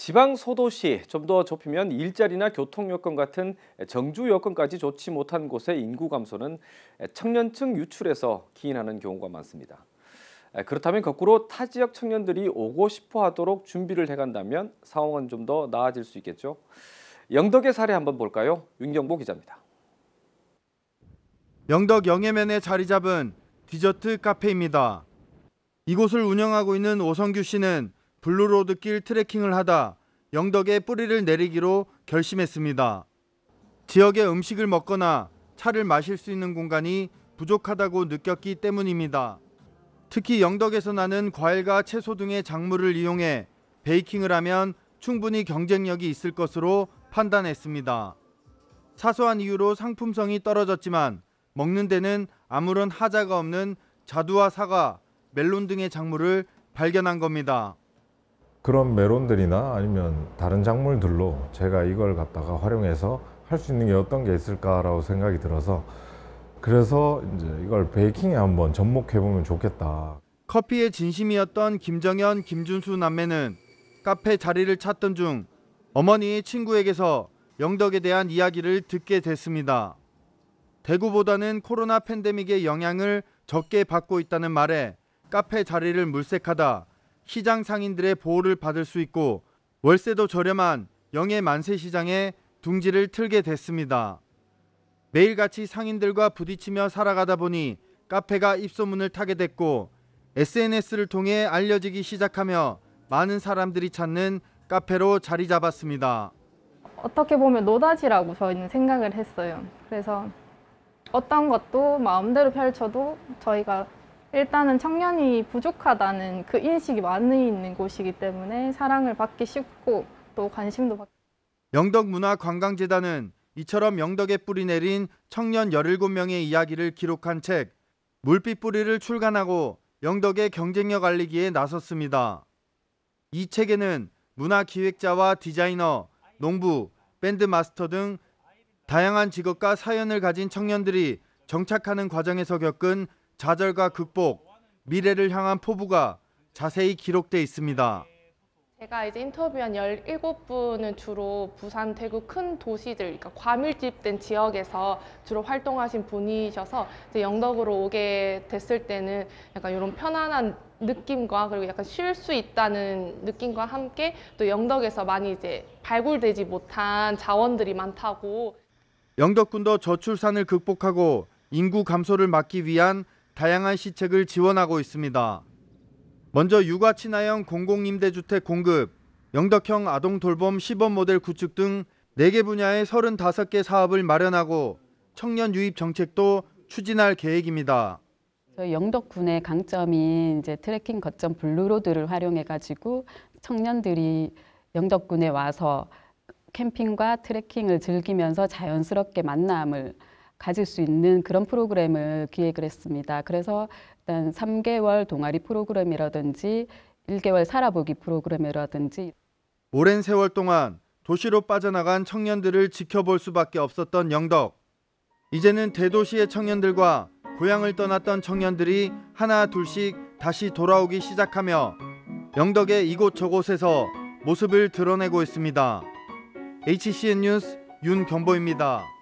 지방 소도시 좀 더 좁히면 일자리나 교통 여건 같은 정주 여건까지 좋지 못한 곳의 인구 감소는 청년층 유출에서 기인하는 경우가 많습니다. 그렇다면 거꾸로 타 지역 청년들이 오고 싶어 하도록 준비를 해간다면 상황은 좀 더 나아질 수 있겠죠. 영덕의 사례 한번 볼까요? 윤경보 기자입니다. 영덕 영예면에 자리 잡은 디저트 카페입니다. 이곳을 운영하고 있는 오성규 씨는 블루로드길 트레킹을 하다 영덕에 뿌리를 내리기로 결심했습니다. 지역의 음식을 먹거나 차를 마실 수 있는 공간이 부족하다고 느꼈기 때문입니다. 특히 영덕에서 나는 과일과 채소 등의 작물을 이용해 베이킹을 하면 충분히 경쟁력이 있을 것으로 판단했습니다. 사소한 이유로 상품성이 떨어졌지만 먹는 데는 아무런 하자가 없는 자두와 사과, 멜론 등의 작물을 발견한 겁니다. 그런 메론들이나 아니면 다른 작물들로 제가 이걸 갖다가 활용해서 할 수 있는 게 어떤 게 있을까라고 생각이 들어서 그래서 이제 이걸 베이킹에 한번 접목해 보면 좋겠다. 커피에 진심이었던 김정현, 김준수 남매는 카페 자리를 찾던 중 어머니 친구에게서 영덕에 대한 이야기를 듣게 됐습니다. 대구보다는 코로나 팬데믹의 영향을 적게 받고 있다는 말에 카페 자리를 물색하다 시장 상인들의 보호를 받을 수 있고 월세도 저렴한 영해 만세 시장에 둥지를 틀게 됐습니다. 매일같이 상인들과 부딪히며 살아가다 보니 카페가 입소문을 타게 됐고 SNS를 통해 알려지기 시작하며 많은 사람들이 찾는 카페로 자리 잡았습니다. 어떻게 보면 노다지라고 저희는 생각을 했어요. 그래서 어떤 것도 마음대로 펼쳐도 저희가 일단은 청년이 부족하다는 그 인식이 많이 있는 곳이기 때문에 사랑을 받기 쉽고 또 관심도 받기 영덕문화관광재단은 이처럼 영덕에 뿌리 내린 청년 17명의 이야기를 기록한 책 물빛 뿌리를 출간하고 영덕의 경쟁력 알리기에 나섰습니다. 이 책에는 문화 기획자와 디자이너, 농부, 밴드 마스터 등 다양한 직업과 사연을 가진 청년들이 정착하는 과정에서 겪은 좌절과 극복, 미래를 향한 포부가 자세히 기록돼 있습니다. 제가 이제 인터뷰한 17분은 주로 부산, 대구 큰 도시들, 그러니까 과밀집된 지역에서 주로 활동하신 분이셔서 이제 영덕으로 오게 됐을 때는 약간 이런 편안한 느낌과 그리고 약간 쉴수 있다는 느낌과 함께 또 영덕에서 많이 이제 발굴되지 못한 자원들이 많다고 영덕군도 저출산을 극복하고 인구 감소를 막기 위한 다양한 시책을 지원하고 있습니다. 먼저 육아 친화형 공공임대주택 공급, 영덕형 아동 돌봄 시범 모델 구축 등 4개 분야의 35개 사업을 마련하고 청년 유입 정책도 추진할 계획입니다. 저희 영덕군의 강점인 이제 트레킹 거점 블루로드를 활용해 가지고 청년들이 영덕군에 와서 캠핑과 트레킹을 즐기면서 자연스럽게 만남을 가질 수 있는 그런 프로그램을 기획을 했습니다. 그래서 일단 3개월 동아리 프로그램이라든지 1개월 살아보기 프로그램이라든지 오랜 세월 동안 도시로 빠져나간 청년들을 지켜볼 수밖에 없었던 영덕. 이제는 대도시의 청년들과 고향을 떠났던 청년들이 하나 둘씩 다시 돌아오기 시작하며 영덕의 이곳저곳에서 모습을 드러내고 있습니다. HCN 뉴스 윤경보입니다.